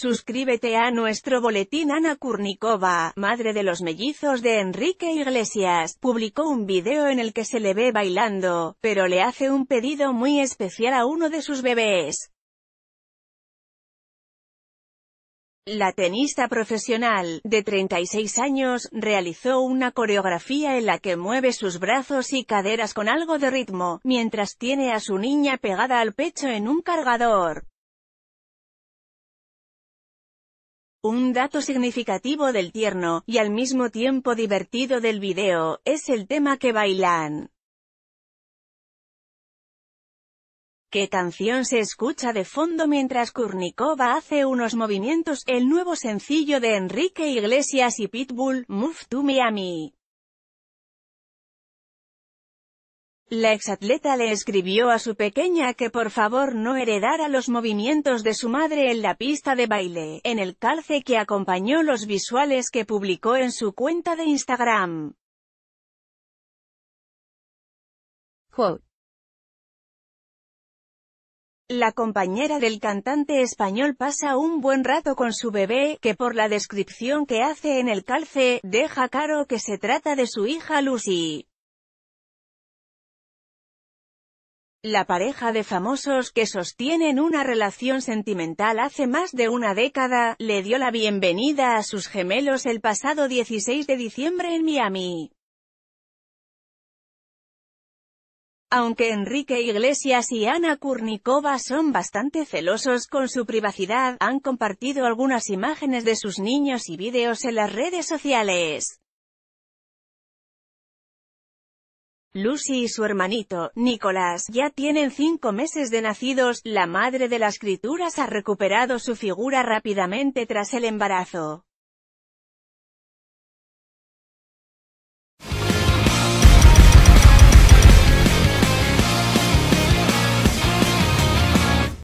Suscríbete a nuestro boletín Ana Kurnikova, madre de los mellizos de Enrique Iglesias, publicó un video en el que se le ve bailando, pero le hace un pedido muy especial a uno de sus bebés. La tenista profesional, de 36 años, realizó una coreografía en la que mueve sus brazos y caderas con algo de ritmo, mientras tiene a su niña pegada al pecho en un cargador. Un dato significativo del tierno, y al mismo tiempo divertido del video, es el tema que bailan. ¿Qué canción se escucha de fondo mientras Kurnikova hace unos movimientos? El nuevo sencillo de Enrique Iglesias y Pitbull, Move to Miami. La exatleta le escribió a su pequeña que por favor no heredara los movimientos de su madre en la pista de baile, en el calce que acompañó los visuales que publicó en su cuenta de Instagram. La compañera del cantante español pasa un buen rato con su bebé, que por la descripción que hace en el calce, deja claro que se trata de su hija Lucy. La pareja de famosos que sostienen una relación sentimental hace más de una década, le dio la bienvenida a sus gemelos el pasado 16 de diciembre en Miami. Aunque Enrique Iglesias y Ana Kurnikova son bastante celosos con su privacidad, han compartido algunas imágenes de sus niños y vídeos en las redes sociales. Lucy y su hermanito, Nicolás, ya tienen cinco meses de nacidos, la madre de las criaturas ha recuperado su figura rápidamente tras el embarazo.